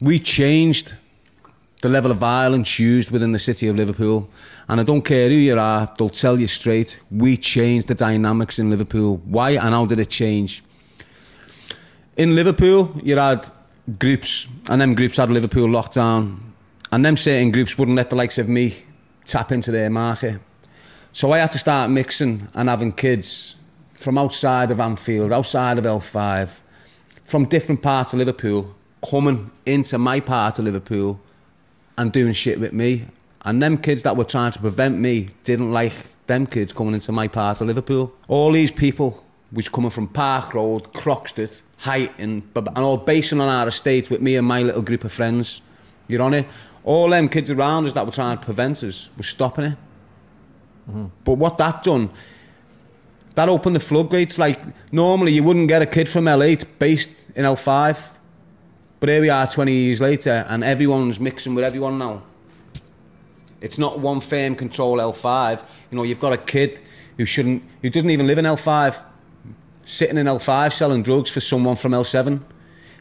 we changed the level of violence used within the city of Liverpool. And I don't care who you are, they'll tell you straight, we changed the dynamics in Liverpool. Why and how did it change? In Liverpool, you had groups, and them groups had Liverpool locked down. And them certain groups wouldn't let the likes of me tap into their market. So I had to start mixing and having kids from outside of Anfield, outside of L5, from different parts of Liverpool coming into my part of Liverpool and doing shit with me. And them kids that were trying to prevent me didn't like them kids coming into my part of Liverpool. All these people was coming from Park Road, Croxted, Heighton, and all basing on our estate with me and my little group of friends. You're on it. All them kids around us that were trying to prevent us was stopping it. Mm-hmm. But what that done, that opened the floodgates. Like normally you wouldn't get a kid from L8 based in L5 but here we are 20 years later, and everyone's mixing with everyone now. It's not one firm control L5. You know, you've got a kid who shouldn't, who doesn't even live in L5, sitting in L5 selling drugs for someone from L7. Do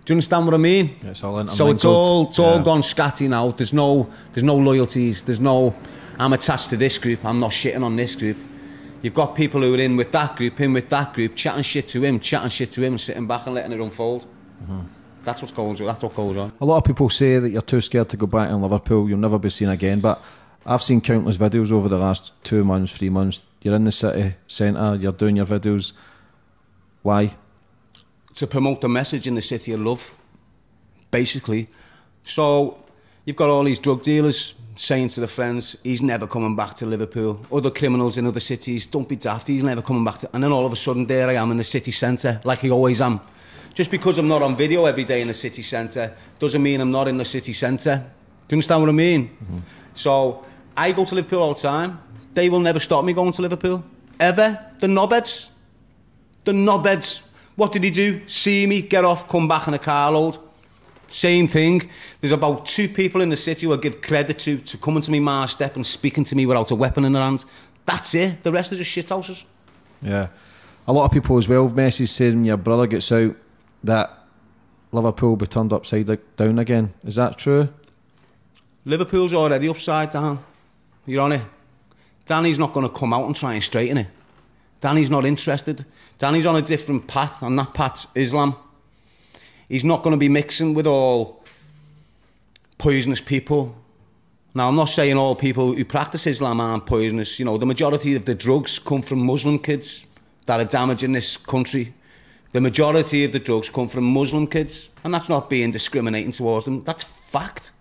you understand what I mean? Yeah, it's all in, so it's all, it's all yeah. gone scatty now. There's no, there's no loyalties. There's no, I'm attached to this group. I'm not shitting on this group. You've got people who are in with that group, in with that group, chatting shit to him, chatting shit to him, sitting back and letting it unfold. Mm-hmm. That's what's going. On. That's what goes on. A lot of people say that you're too scared to go back in Liverpool. You'll never be seen again. But I've seen countless videos over the last two months, three months. You're in the city centre. You're doing your videos. Why? To promote the message in the city of love, basically. So you've got all these drug dealers saying to the friends, he's never coming back to Liverpool. Other criminals in other cities, don't be daft, he's never coming back to... And then all of a sudden, there I am in the city centre, like I always am. Just because I'm not on video every day in the city centre doesn't mean I'm not in the city centre. Do you understand what I mean? Mm-hmm. So I go to Liverpool all the time. They will never stop me going to Liverpool. Ever. The knobheads. The knobheads. What did he do? See me, get off, come back in a carload. Same thing. There's about two people in the city who I give credit to to coming to me my step and speaking to me without a weapon in their hand. That's it. The rest are just shithouses. Yeah. A lot of people as well have saying your brother gets out that Liverpool will be turned upside down again. Is that true? Liverpool's already upside down. You're on it. Danny's not going to come out and try and straighten it. Danny's not interested. Danny's on a different path, and that path's Islam. He's not going to be mixing with all poisonous people. Now, I'm not saying all people who practice Islam aren't poisonous. You know, the majority of the drugs come from Muslim kids that are damaging this country the majority of the drugs come from Muslim kids, and that's not being discriminating towards them. That's fact.